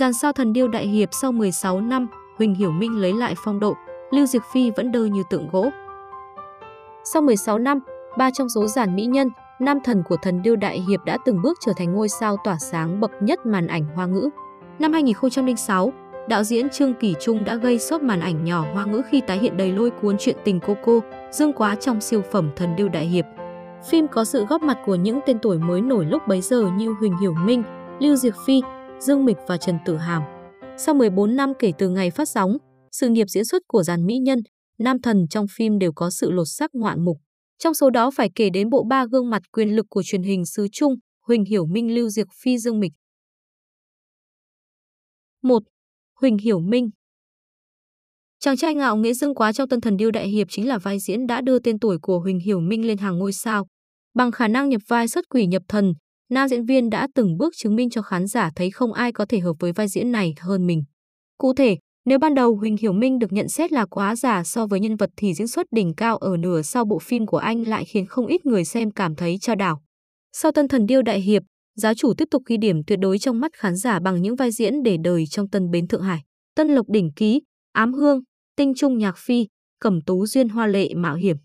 Giàn sao thần điêu đại hiệp sau 16 năm, Huỳnh Hiểu Minh lấy lại phong độ, Lưu Diệc Phi vẫn đơ như tượng gỗ. Sau 16 năm, ba trong số giản mỹ nhân, nam thần của thần điêu đại hiệp đã từng bước trở thành ngôi sao tỏa sáng bậc nhất màn ảnh hoa ngữ. Năm 2006, đạo diễn Trương Kỳ Trung đã gây sốt màn ảnh nhỏ hoa ngữ khi tái hiện đầy lôi cuốn chuyện tình cô cô, dương quá trong siêu phẩm Thần Điêu Đại Hiệp. Phim có sự góp mặt của những tên tuổi mới nổi lúc bấy giờ như Huỳnh Hiểu Minh, Lưu Diệc Phi, Dương Mịch và Trần Tử Hàm. Sau 14 năm kể từ ngày phát sóng, sự nghiệp diễn xuất của dàn mỹ nhân, nam thần trong phim đều có sự lột sắc ngoạn mục. Trong số đó phải kể đến bộ ba gương mặt quyền lực của truyền hình xứ Trung, Huỳnh Hiểu Minh Lưu Diệc Phi Dương Mịch. 1. Huỳnh Hiểu Minh Chàng trai ngạo nghễ dương quá trong Tân Thần Điêu Đại Hiệp chính là vai diễn đã đưa tên tuổi của Huỳnh Hiểu Minh lên hàng ngôi sao. Bằng khả năng nhập vai xuất quỷ nhập thần, nam diễn viên đã từng bước chứng minh cho khán giả thấy không ai có thể hợp với vai diễn này hơn mình. Cụ thể, nếu ban đầu Huỳnh Hiểu Minh được nhận xét là quá giả so với nhân vật thì diễn xuất đỉnh cao ở nửa sau bộ phim của anh lại khiến không ít người xem cảm thấy cho đảo. Sau Tân Thần Điêu Đại Hiệp, giáo chủ tiếp tục ghi điểm tuyệt đối trong mắt khán giả bằng những vai diễn để đời trong Tân Bến Thượng Hải, Tân Lộc Đỉnh Ký, Ám Hương, Tinh Trung Nhạc Phi, Cẩm Tú Duyên Hoa Lệ Mạo Hiểm.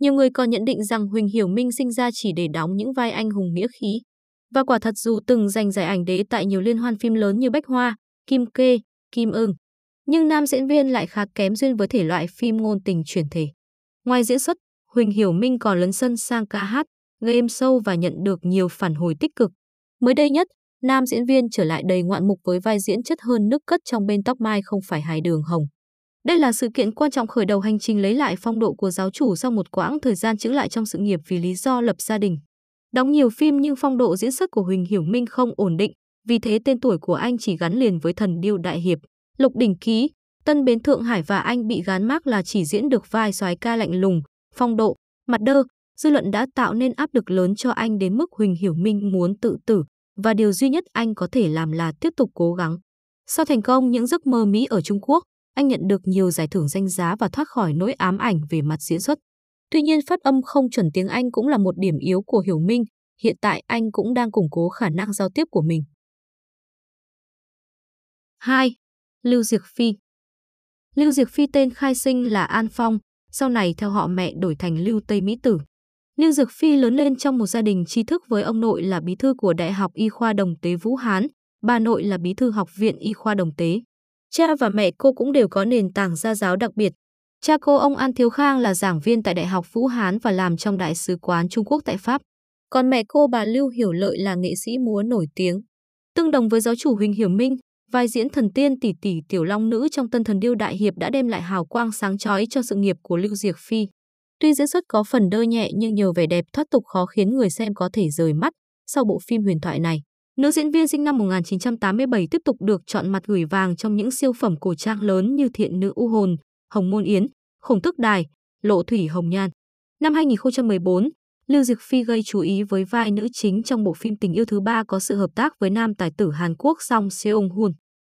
Nhiều người còn nhận định rằng Huỳnh Hiểu Minh sinh ra chỉ để đóng những vai anh hùng nghĩa khí, và quả thật dù từng giành giải ảnh đế tại nhiều liên hoan phim lớn như Bách Hoa, Kim Kê, Kim Ưng, nhưng nam diễn viên lại khá kém duyên với thể loại phim ngôn tình chuyển thể. Ngoài diễn xuất, Huỳnh Hiểu Minh còn lấn sân sang ca hát, game show và nhận được nhiều phản hồi tích cực. Mới đây nhất, nam diễn viên trở lại đầy ngoạn mục với vai diễn chất hơn nước cất trong bên tóc mai không phải hài đường hồng. Đây là sự kiện quan trọng khởi đầu hành trình lấy lại phong độ của giáo chủ sau một quãng thời gian chữ lại trong sự nghiệp vì lý do lập gia đình. Đóng nhiều phim nhưng phong độ diễn xuất của Huỳnh Hiểu Minh không ổn định, vì thế tên tuổi của anh chỉ gắn liền với Thần Điêu Đại Hiệp, Lục Đỉnh Ký, Tân Bến Thượng Hải và anh bị gán mác là chỉ diễn được vai soái ca lạnh lùng, phong độ, mặt đơ, dư luận đã tạo nên áp lực lớn cho anh đến mức Huỳnh Hiểu Minh muốn tự tử và điều duy nhất anh có thể làm là tiếp tục cố gắng. Sau thành công những giấc mơ Mỹ ở Trung Quốc, anh nhận được nhiều giải thưởng danh giá và thoát khỏi nỗi ám ảnh về mặt diễn xuất. Tuy nhiên phát âm không chuẩn tiếng Anh cũng là một điểm yếu của Hiểu Minh, hiện tại anh cũng đang củng cố khả năng giao tiếp của mình. 2. Lưu Diệc Phi Lưu Diệc Phi tên khai sinh là An Phong, sau này theo họ mẹ đổi thành Lưu Tây Mỹ Tử. Lưu Diệc Phi lớn lên trong một gia đình tri thức với ông nội là bí thư của Đại học Y khoa Đồng Tế Vũ Hán, bà nội là bí thư học viện Y khoa Đồng Tế. Cha và mẹ cô cũng đều có nền tảng gia giáo đặc biệt, Cha cô ông An Thiếu Khang là giảng viên tại Đại học Vũ Hán và làm trong Đại sứ quán Trung Quốc tại Pháp. Còn mẹ cô bà Lưu Hiểu Lợi là nghệ sĩ múa nổi tiếng. Tương đồng với giáo chủ Huỳnh Hiểu Minh, vai diễn thần tiên tỷ tỷ Tiểu Long Nữ trong Tân Thần Điêu Đại Hiệp đã đem lại hào quang sáng chói cho sự nghiệp của Lưu Diệc Phi. Tuy diễn xuất có phần đơ nhẹ nhưng nhiều vẻ đẹp thoát tục khó khiến người xem có thể rời mắt sau bộ phim huyền thoại này. Nữ diễn viên sinh năm 1987 tiếp tục được chọn mặt gửi vàng trong những siêu phẩm cổ trang lớn như Thiện Nữ U Hồn, Hồng Môn Yến, Khổng Tức Đài, Lộ Thủy Hồng Nhan. Năm 2014, Lưu Diệc Phi gây chú ý với vai nữ chính trong bộ phim Tình yêu thứ ba có sự hợp tác với nam tài tử Hàn Quốc Song Seong Hun.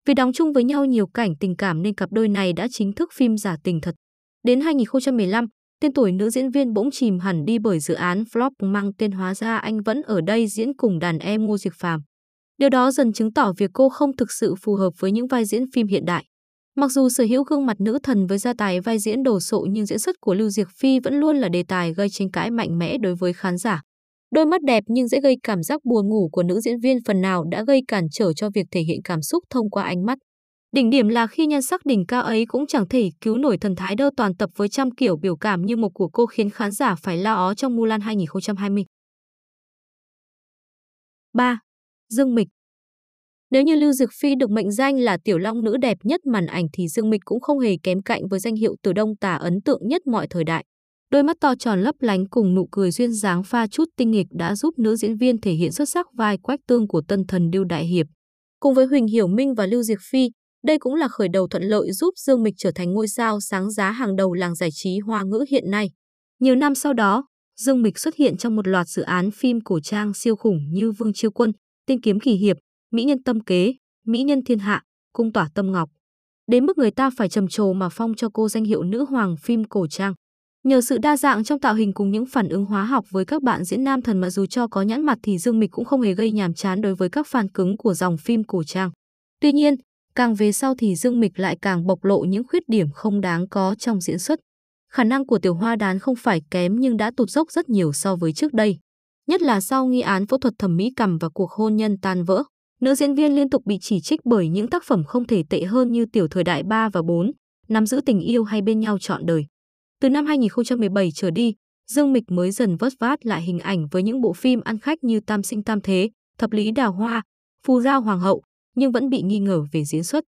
Vì đóng chung với nhau nhiều cảnh tình cảm nên cặp đôi này đã chính thức phim giả tình thật. Đến 2015, tên tuổi nữ diễn viên bỗng chìm hẳn đi bởi dự án flop mang tên hóa ra anh vẫn ở đây diễn cùng đàn em Ngô Diệc Phạm. Điều đó dần chứng tỏ việc cô không thực sự phù hợp với những vai diễn phim hiện đại. Mặc dù sở hữu gương mặt nữ thần với gia tài vai diễn đổ sộ nhưng diễn xuất của Lưu Diệc Phi vẫn luôn là đề tài gây tranh cãi mạnh mẽ đối với khán giả. Đôi mắt đẹp nhưng dễ gây cảm giác buồn ngủ của nữ diễn viên phần nào đã gây cản trở cho việc thể hiện cảm xúc thông qua ánh mắt. Đỉnh điểm là khi nhan sắc đỉnh cao ấy cũng chẳng thể cứu nổi thần thái đơ toàn tập với trăm kiểu biểu cảm như một của cô khiến khán giả phải lo ó trong Mulan 2020. 3. Dương Mịch nếu như Lưu Dực Phi được mệnh danh là tiểu long nữ đẹp nhất màn ảnh thì Dương Mịch cũng không hề kém cạnh với danh hiệu Từ Đông Tả ấn tượng nhất mọi thời đại. Đôi mắt to tròn lấp lánh cùng nụ cười duyên dáng pha chút tinh nghịch đã giúp nữ diễn viên thể hiện xuất sắc vai quách tương của tân thần Lưu Đại Hiệp. Cùng với Huỳnh Hiểu Minh và Lưu Diệc Phi, đây cũng là khởi đầu thuận lợi giúp Dương Mịch trở thành ngôi sao sáng giá hàng đầu làng giải trí hoa ngữ hiện nay. Nhiều năm sau đó, Dương Mịch xuất hiện trong một loạt dự án phim cổ trang siêu khủng như Vương Chiêu Quân, Tinh Kiếm Kỳ Hiệp, mỹ nhân tâm kế, mỹ nhân thiên hạ, cung tỏa tâm ngọc. Đến mức người ta phải trầm trồ mà phong cho cô danh hiệu nữ hoàng phim cổ trang. Nhờ sự đa dạng trong tạo hình cùng những phản ứng hóa học với các bạn diễn nam thần mà dù cho có nhãn mặt thì Dương Mịch cũng không hề gây nhàm chán đối với các fan cứng của dòng phim cổ trang. Tuy nhiên, càng về sau thì Dương Mịch lại càng bộc lộ những khuyết điểm không đáng có trong diễn xuất. Khả năng của tiểu hoa đán không phải kém nhưng đã tụt dốc rất nhiều so với trước đây. Nhất là sau nghi án phẫu thuật thẩm mỹ cầm và cuộc hôn nhân tan vỡ. Nữ diễn viên liên tục bị chỉ trích bởi những tác phẩm không thể tệ hơn như Tiểu thời đại 3 và 4, Nắm giữ tình yêu hay Bên nhau chọn đời. Từ năm 2017 trở đi, Dương Mịch mới dần vớt vát lại hình ảnh với những bộ phim ăn khách như Tam sinh tam thế, Thập lý đào hoa, Phù giao hoàng hậu, nhưng vẫn bị nghi ngờ về diễn xuất.